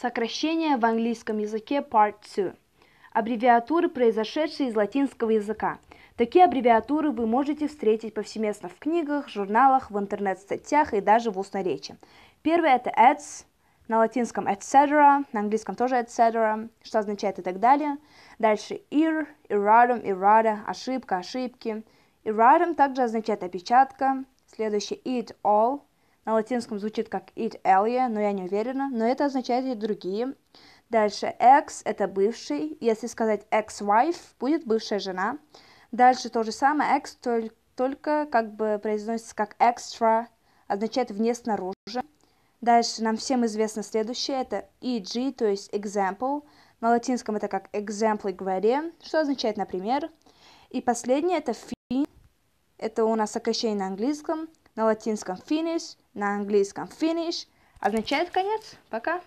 сокращение в английском языке Part 2, аббревиатуры, произошедшие из латинского языка. Такие аббревиатуры вы можете встретить повсеместно в книгах, журналах, в интернет-статьях и даже в устной речи. Первое – это ads, на латинском etc, на английском тоже etc, что означает и так далее. Дальше ir, erratum, errata, ошибка, ошибки. Erratum также означает опечатка. Следующее it all, на латинском звучит как it alia, но я не уверена, но это означает и другие. Дальше ex – это бывший, если сказать ex-wife, будет бывшая жена. Дальше то же самое, ex только, как бы произносится как extra, означает вне снаружи. Дальше нам всем известно следующее, это eg, то есть example. На латинском это как example gradia, что означает «например». И последнее это fin, это у нас сокращение на английском, на латинском finish, на английском finish означает конец. Пока!